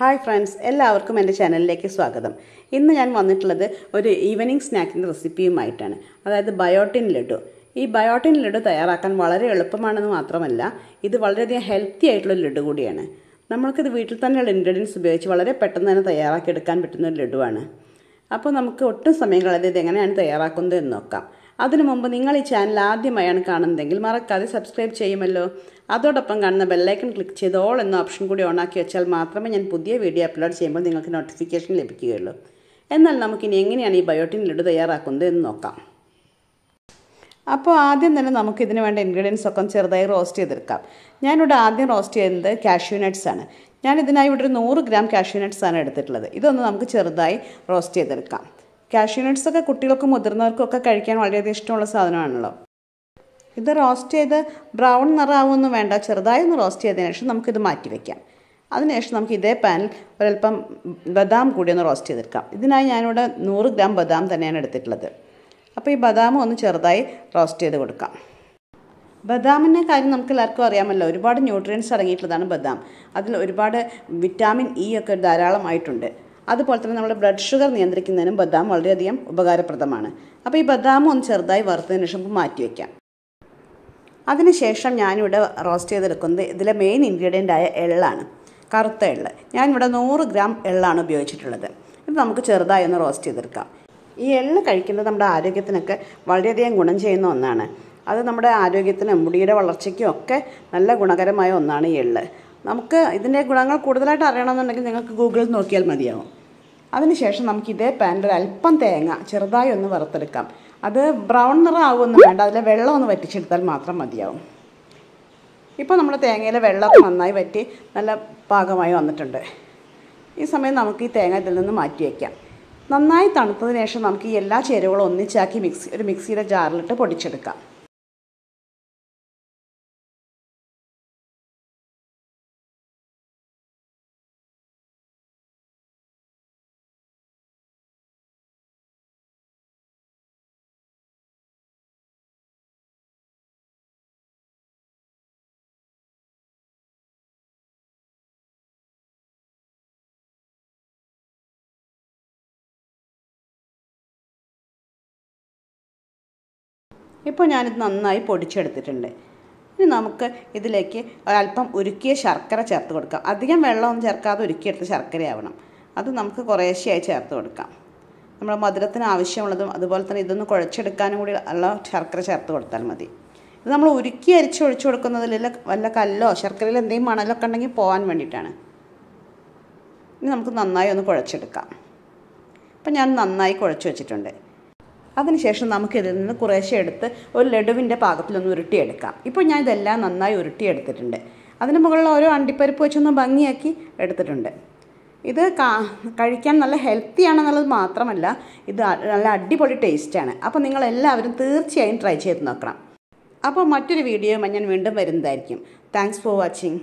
hi friends എല്ലാവർക്കും എൻ്റെ ചാനലിലേക്ക് സ്വാഗതം ഇന്ന് ഞാൻ വന്നിട്ടുള്ളത് ഒരു ഈവനിങ് സ്നാക്കിൻ്റെ റെസിപ്പിയുമായിട്ടാണ് അതായത് ബയോട്ടിൻ ലഡു ഈ ബയോട്ടിൻ ലഡു തയ്യാറാക്കാൻ വളരെ എളുപ്പമാണെന്ന് മാത്രമല്ല ഇത് വളരെയധികം ഹെൽത്തി ആയിട്ടുള്ള ലഡു കൂടിയാണ് നമ്മൾക്കിത് വീട്ടിൽ തന്നെയുള്ള ഇൻഗ്രീഡിയൻസ് ഉപയോഗിച്ച് വളരെ പെട്ടെന്ന് തന്നെ തയ്യാറാക്കി എടുക്കാൻ പറ്റുന്ന ഒരു ലഡുവാണ് അപ്പോൾ നമുക്ക് ഒട്ടും സമയം കളയാതെ എങ്ങനെയാണ് തയ്യാറാക്കുന്നത് എന്ന് നോക്കാം അതിനു മുമ്പ് നിങ്ങൾ ഈ ചാനൽ ആദ്യമായാണ് കാണുന്നതെങ്കിൽ മറക്കാതെ സബ്സ്ക്രൈബ് ചെയ്യുമല്ലോ അതോടൊപ്പം കാണുന്ന ബെല്ലൈക്കൺ ക്ലിക്ക് ചെയ്ത് ഓൾ എന്ന ഓപ്ഷൻ കൂടി ഓണാക്കി വെച്ചാൽ മാത്രമേ ഞാൻ പുതിയ വീഡിയോ അപ്ലോഡ് ചെയ്യുമ്പോൾ നിങ്ങൾക്ക് നോട്ടിഫിക്കേഷൻ ലഭിക്കുകയുള്ളൂ എന്നാൽ നമുക്കിനി എങ്ങനെയാണ് ഈ ബയോട്ടിൻ ലഡു തയ്യാറാക്കുന്നത് എന്ന് നോക്കാം അപ്പോൾ ആദ്യം തന്നെ നമുക്ക് ഇതിന് വേണ്ട ഇൻഗ്രീഡിയൻസ് ഒക്കെ ചെറുതായി റോസ്റ്റ് ചെയ്തെടുക്കാം ഞാനിവിടെ ആദ്യം റോസ്റ്റ് ചെയ്യുന്നത് കാഷ്യൂനട്ട്സ് ആണ് ഞാൻ ഇതിനായി ഇവിടെ ഒരു നൂറ് ഗ്രാം കാഷ്യൂനട്ട്സ് ആണ് എടുത്തിട്ടുള്ളത് ഇതൊന്ന് നമുക്ക് ചെറുതായി റോസ്റ്റ് ചെയ്തെടുക്കാം കാഷ്യൂ ഒക്കെ കുട്ടികൾക്കും മുതിർന്നവർക്കും ഒക്കെ കഴിക്കാൻ വളരെയധികം ഇഷ്ടമുള്ള സാധനമാണല്ലോ ഇത് റോസ്റ്റ് ചെയ്ത് ബ്രൗൺ നിറാവുമെന്നും വേണ്ട ചെറുതായി ഒന്ന് റോസ്റ്റ് ചെയ്തതിന് ശേഷം നമുക്കിത് മാറ്റി വയ്ക്കാം അതിനുശേഷം നമുക്ക് ഇതേ പാനിൽ ഒരല്പം ബദാം കൂടി ഒന്ന് റോസ്റ്റ് ചെയ്തെടുക്കാം ഇതിനായി ഞാനിവിടെ നൂറ് ഗ്രാം ബദാം തന്നെയാണ് എടുത്തിട്ടുള്ളത് അപ്പോൾ ഈ ബദാം ഒന്ന് ചെറുതായി റോസ്റ്റ് ചെയ്ത് കൊടുക്കാം ബദാമിൻ്റെ കാര്യം നമുക്ക് എല്ലാവർക്കും അറിയാമല്ലോ ഒരുപാട് ന്യൂട്രിയൻസ് അടങ്ങിയിട്ടുള്ളതാണ് ബദാം അതിൽ ഒരുപാട് വിറ്റാമിൻ ഇ ഒക്കെ ധാരാളമായിട്ടുണ്ട് അതുപോലെ തന്നെ നമ്മുടെ ബ്ലഡ് ഷുഗർ നിയന്ത്രിക്കുന്നതിനും ബദാം വളരെയധികം ഉപകാരപ്രദമാണ് അപ്പോൾ ഈ ബദാം ഒന്ന് ചെറുതായി വറുത്തതിന് ശേഷം മാറ്റി വയ്ക്കാം അതിനുശേഷം ഞാനിവിടെ റോസ്റ്റ് ചെയ്തെടുക്കുന്നത് ഇതിലെ മെയിൻ ഇൻഗ്രീഡിയൻ്റ് ആയ എള്ളാണ് കറുത്ത എള്ള് ഞാനിവിടെ നൂറ് ഗ്രാം എള്ളാണ് ഉപയോഗിച്ചിട്ടുള്ളത് ഇത് നമുക്ക് ചെറുതായി ഒന്ന് റോസ്റ്റ് ചെയ്തെടുക്കാം ഈ എള്ള് കഴിക്കുന്നത് നമ്മുടെ ആരോഗ്യത്തിനൊക്കെ വളരെയധികം ഗുണം ചെയ്യുന്ന ഒന്നാണ് അത് നമ്മുടെ ആരോഗ്യത്തിനും മുടിയുടെ വളർച്ചയ്ക്കും ഒക്കെ നല്ല ഗുണകരമായ ഒന്നാണ് ഈ എള്ള് നമുക്ക് ഇതിൻ്റെ ഗുണങ്ങൾ കൂടുതലായിട്ട് അറിയണമെന്നുണ്ടെങ്കിൽ നിങ്ങൾക്ക് ഗൂഗിളിൽ നോക്കിയാൽ മതിയാവും അതിനുശേഷം നമുക്ക് ഇതേ പാനിൽ ഒരു അല്പം തേങ്ങ ചെറുതായി ഒന്ന് വറുത്തെടുക്കാം അത് ബ്രൗൺ നിറമാവുമൊന്നും വേണ്ട അതിൽ വെള്ളം ഒന്ന് വറ്റിച്ചെടുത്താൽ മാത്രം മതിയാവും ഇപ്പോൾ നമ്മൾ തേങ്ങയിലെ വെള്ളം നന്നായി വറ്റി നല്ല പാകമായി വന്നിട്ടുണ്ട് ഈ സമയം നമുക്ക് ഈ തേങ്ങ ഇതിൽ നിന്ന് മാറ്റി വയ്ക്കാം നന്നായി തണുത്തതിന് ശേഷം നമുക്ക് ഈ എല്ലാ ചേരുവകളും ഒന്നിച്ചാക്കി മിക്സി ഒരു മിക്സിയുടെ ജാറിലിട്ട് പൊടിച്ചെടുക്കാം ഇപ്പോൾ ഞാനിത് നന്നായി പൊടിച്ചെടുത്തിട്ടുണ്ട് ഇനി നമുക്ക് ഇതിലേക്ക് ഒരല്പം ഉരുക്കിയ ശർക്കര ചേർത്ത് കൊടുക്കാം അധികം വെള്ളമൊന്നും ചേർക്കാതെ ഉരുക്കിയെടുത്ത ശർക്കരയാവണം അത് നമുക്ക് കുറേശ്ശെയായി ചേർത്ത് കൊടുക്കാം നമ്മൾ മധുരത്തിന് ആവശ്യമുള്ളതും അതുപോലെ തന്നെ ഇതൊന്ന് കുഴച്ചെടുക്കാനും കൂടി ഉള്ള ശർക്കര ചേർത്ത് കൊടുത്താൽ മതി ഇത് നമ്മൾ ഉരുക്കി അരിച്ച് ഒഴിച്ചു കൊടുക്കുന്നതിൽ വല്ല കല്ലോ ശർക്കരയിൽ എന്തെങ്കിലും മണലൊക്കെ ഉണ്ടെങ്കിൽ പോകാൻ വേണ്ടിയിട്ടാണ് ഇനി നമുക്ക് നന്നായി ഒന്ന് കുഴച്ചെടുക്കാം അപ്പം ഞാൻ നന്നായി കുഴച്ച് വെച്ചിട്ടുണ്ട് അതിനുശേഷം ഇതിൽ നിന്ന് കുറേശ്ശെ എടുത്ത് ഒരു ലഡുവിൻ്റെ പാകത്തിലൊന്ന് ഉരുട്ടിയെടുക്കാം ഇപ്പോൾ ഞാൻ ഇതെല്ലാം നന്നായി ഉരുട്ടിയെടുത്തിട്ടുണ്ട് അതിന് മുകളിൽ ഓരോ അണ്ടിപ്പരിപ്പ് വെച്ചൊന്ന് ഭംഗിയാക്കി എടുത്തിട്ടുണ്ട് ഇത് കഴിക്കാൻ നല്ല ഹെൽത്തി ആണെന്നുള്ളത് മാത്രമല്ല ഇത് നല്ല അടിപൊളി ടേസ്റ്റാണ് അപ്പോൾ നിങ്ങൾ എല്ലാവരും തീർച്ചയായും ട്രൈ ചെയ്ത് നോക്കണം അപ്പോൾ മറ്റൊരു വീഡിയോയുമായി ഞാൻ വീണ്ടും വരുന്നതായിരിക്കും താങ്ക്സ് ഫോർ വാച്ചിങ്